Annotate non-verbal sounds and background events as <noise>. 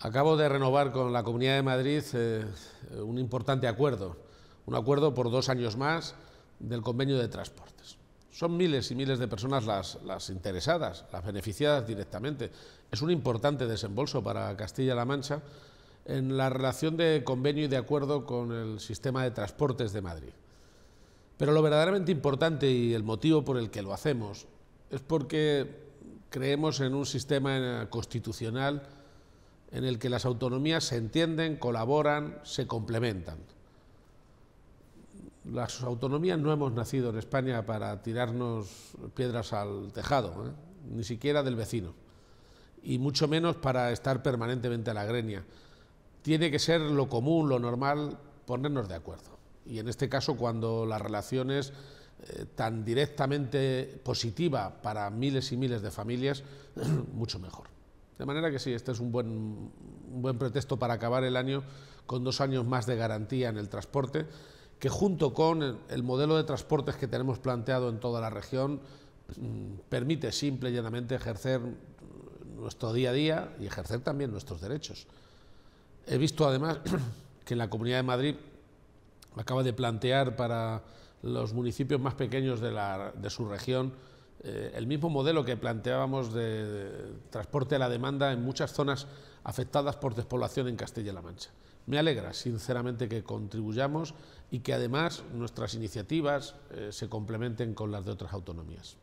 Acabo de renovar con la Comunidad de Madrid eh, un importante acuerdo, un acuerdo por dos años más del convenio de transportes. Son miles y miles de personas las, las interesadas, las beneficiadas directamente. Es un importante desembolso para Castilla-La Mancha en la relación de convenio y de acuerdo con el sistema de transportes de Madrid. Pero lo verdaderamente importante y el motivo por el que lo hacemos es porque creemos en un sistema eh, constitucional en el que las autonomías se entienden, colaboran, se complementan. Las autonomías no hemos nacido en España para tirarnos piedras al tejado, ¿eh? ni siquiera del vecino, y mucho menos para estar permanentemente a la greña. Tiene que ser lo común, lo normal, ponernos de acuerdo. Y en este caso, cuando la relación es eh, tan directamente positiva para miles y miles de familias, <clears throat> mucho mejor. De manera que sí, este es un buen, buen pretexto para acabar el año con dos años más de garantía en el transporte, que junto con el modelo de transportes que tenemos planteado en toda la región, mm, permite simple y llanamente ejercer nuestro día a día y ejercer también nuestros derechos. He visto además <clears throat> que en la Comunidad de Madrid acaba de plantear para los municipios más pequeños de, de su región eh, el mismo modelo que planteábamos de, transporte a la demanda en muchas zonas afectadas por despoblación en Castilla-La Mancha. Me alegra, sinceramente, que contribuyamos y que además nuestras iniciativas eh, se complementen con las de otras autonomías.